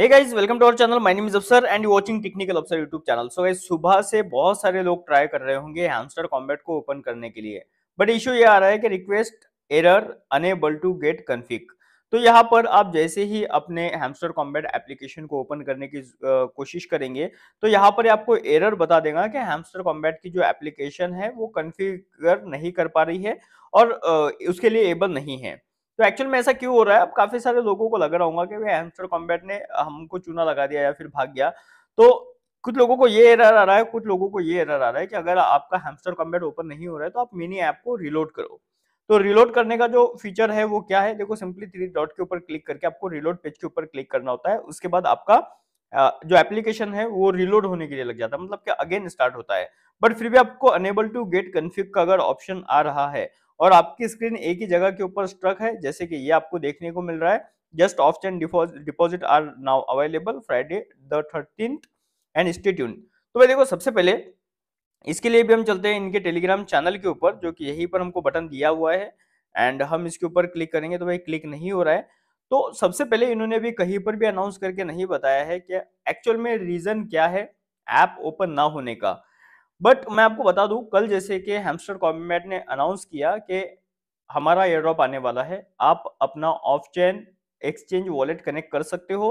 hey guys welcome to our channel my name is Afsar and you watching technical Afsar YouTube channel so guys सुबह से बहुत सारे लोग try कर रहे होंगे हैमस्टर कॉम्बैट को ओपन करने के लिए बट इशू ये आ रहा है कि request error unable to get config तो यहाँ पर आप जैसे ही अपने हैमस्टर कॉम्बैट एप्लीकेशन को ओपन करने की कोशिश करेंगे तो यहाँ पर आपको एरर बता देगा कि हैमस्टर कॉम्बैट की जो एप्लीकेशन है वो कन्फिगर नहीं कर पा रही है और उसके लिए एबल नहीं है तो एक्चुअल में ऐसा क्यों हो रहा है अब काफी सारे लोगों को लग रहा होगा कि भाई कॉम्बैट ने हमको चूना लगा दिया या फिर भाग गया तो कुछ लोगों को ये एरर आ रहा है कुछ लोगों को ये एरर आ रहा है कि अगर आपका हैमस्टर कॉम्बैट ओपन नहीं हो रहा है तो आप मिनी ऐप को रिलोड करो तो रिलोड करने का जो फीचर है वो क्या है देखो सिंपली थ्री डॉट के ऊपर क्लिक करके आपको रिलोड पेज के ऊपर क्लिक करना होता है उसके बाद आपका जो एप्लीकेशन है वो रिलोड होने के लिए लग जाता है मतलब कि अगेन स्टार्ट होता है बट फिर भी आपको अनेबल टू गेट कन्फ्यूग का अगर ऑप्शन आ रहा है और आपकी स्क्रीन एक ही जगह के ऊपर स्ट्रक है जैसे कि ये आपको देखने को मिल रहा है just chain deposit are now available Friday the thirteen and stay tuned तो भाई देखो सबसे पहले इसके लिए भी हम चलते हैं इनके टेलीग्राम चैनल के ऊपर जो कि यहीं पर हमको बटन दिया हुआ है एंड हम इसके ऊपर क्लिक करेंगे तो भाई क्लिक नहीं हो रहा है तो सबसे पहले इन्होंने भी कहीं पर भी अनाउंस करके नहीं बताया है कि एक्चुअल में रीजन क्या है ऐप ओपन ना होने का बट मैं आपको बता दूं कल जैसे कि हेमस्टर कॉम्बैट ने अनाउंस किया कि हमारा एयर ड्रॉप आने वाला है आप अपना off chain exchange wallet connect कर सकते हो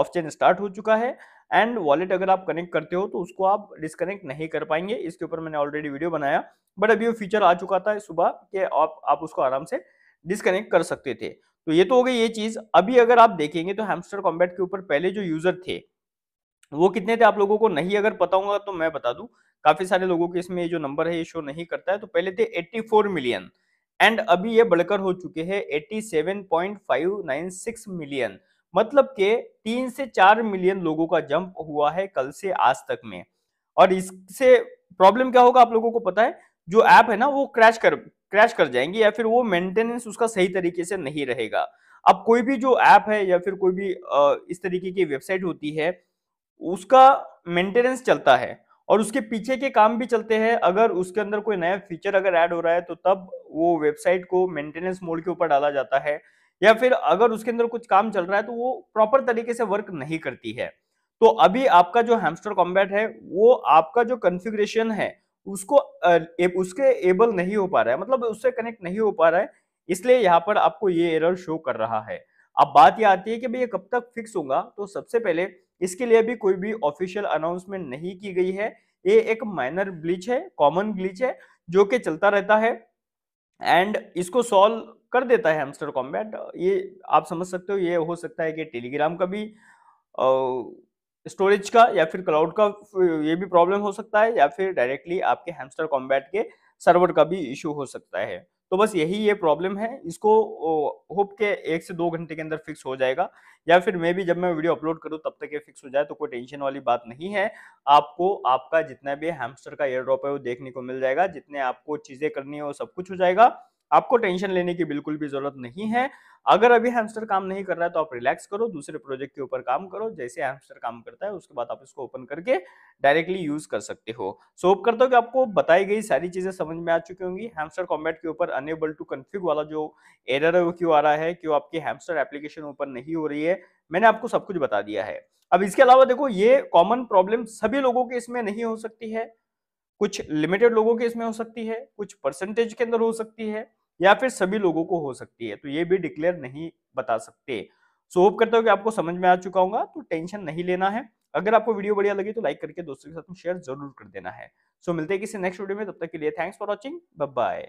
ऑफ चेन स्टार्ट हो चुका है एंड वॉलेट अगर आप कनेक्ट करते हो तो उसको आप डिसकनेक्ट नहीं कर पाएंगे इसके ऊपर मैंने ऑलरेडी वीडियो बनाया बट अभी वो फीचर आ चुका था सुबह कि आप आप उसको आराम से डिसकनेक्ट कर सकते थे तो ये तो हो गई ये चीज़ अभी अगर आप देखेंगे तो हेमस्टर कॉम्बैट के ऊपर पहले जो यूज़र थे वो कितने थे आप लोगों को नहीं अगर पता होगा तो मैं बता दूं काफी सारे लोगों के इसमें ये जो नंबर है ये शो नहीं करता है तो पहले थे 84 मिलियन एंड अभी ये बढ़कर हो चुके हैं 87.596 मिलियन मतलब के तीन से चार मिलियन लोगों का जंप हुआ है कल से आज तक में और इससे प्रॉब्लम क्या होगा आप लोगों को पता है जो ऐप है ना वो क्रैश कर क्रैश कर जाएंगे या फिर वो मेंटेनेंस उसका सही तरीके से नहीं रहेगा अब कोई भी जो ऐप है या फिर कोई भी इस तरीके की वेबसाइट होती है उसका मेंटेनेंस चलता है और उसके पीछे के काम भी चलते हैं अगर उसके अंदर कोई नया फीचर अगर ऐड हो रहा है तो तब वो वेबसाइट को मेंटेनेंस मोड के ऊपर डाला जाता है या फिर अगर उसके अंदर कुछ काम चल रहा है तो वो प्रॉपर तरीके से वर्क नहीं करती है तो अभी आपका जो हैमस्टर कॉम्बैट है वो आपका जो कन्फिग्रेशन है उसको ए, उसके एबल नहीं हो पा रहा है मतलब उससे कनेक्ट नहीं हो पा रहा है इसलिए यहाँ पर आपको ये एरर शो कर रहा है अब बात ये आती है कि भाई ये कब तक फिक्स होगा तो सबसे पहले इसके लिए भी कोई भी ऑफिशियल अनाउंसमेंट नहीं की गई है ये एक माइनर ब्लीच है कॉमन ब्लीच है जो कि चलता रहता है एंड इसको सॉल्व कर देता है हेमस्टर कॉम्बैट ये आप समझ सकते हो ये हो सकता है कि टेलीग्राम का भी स्टोरेज का या फिर क्लाउड का ये भी प्रॉब्लम हो सकता है या फिर डायरेक्टली आपके हेमस्टर कॉम्बैट के सर्वर का भी इशू हो सकता है तो बस यही ये प्रॉब्लम है इसको होप के एक से दो घंटे के अंदर फिक्स हो जाएगा या फिर मैं भी जब मैं वीडियो अपलोड करूँ तब तक ये फिक्स हो जाए तो कोई टेंशन वाली बात नहीं है आपको आपका जितना भी हैमस्टर का एयर ड्रॉप है वो देखने को मिल जाएगा जितने आपको चीज़ें करनी है वो सब कुछ हो जाएगा आपको टेंशन लेने की बिल्कुल भी जरूरत नहीं है अगर अभी हैमस्टर काम नहीं कर रहा है तो आप रिलैक्स करो दूसरे प्रोजेक्ट के ऊपर काम करो जैसे हैमस्टर काम करता है उसके बाद आप इसको ओपन करके डायरेक्टली यूज कर सकते हो सो होप करता हूँ कि आपको बताई गई सारी चीजें समझ में आ चुकी होंगी हैमस्टर कॉम्बैट के ऊपर अनेबल टू कन्फ्यूग वाला जो एरर है वो क्यों आ रहा है क्यों आपकी हैमस्टर एप्लीकेशन ओपन नहीं हो रही है मैंने आपको सब कुछ बता दिया है अब इसके अलावा देखो ये कॉमन प्रॉब्लम सभी लोगों के इसमें नहीं हो सकती है कुछ लिमिटेड लोगों के इसमें हो सकती है कुछ परसेंटेज के अंदर हो सकती है या फिर सभी लोगों को हो सकती है तो ये भी डिक्लेयर नहीं बता सकते सो होप करता हूँ कि आपको समझ में आ चुका होगा तो टेंशन नहीं लेना है अगर आपको वीडियो बढ़िया लगी तो लाइक करके दोस्तों के साथ शेयर जरूर कर देना है सो मिलते हैं किसी नेक्स्ट वीडियो में तब तक के लिए थैंक्स फॉर वॉचिंग बाय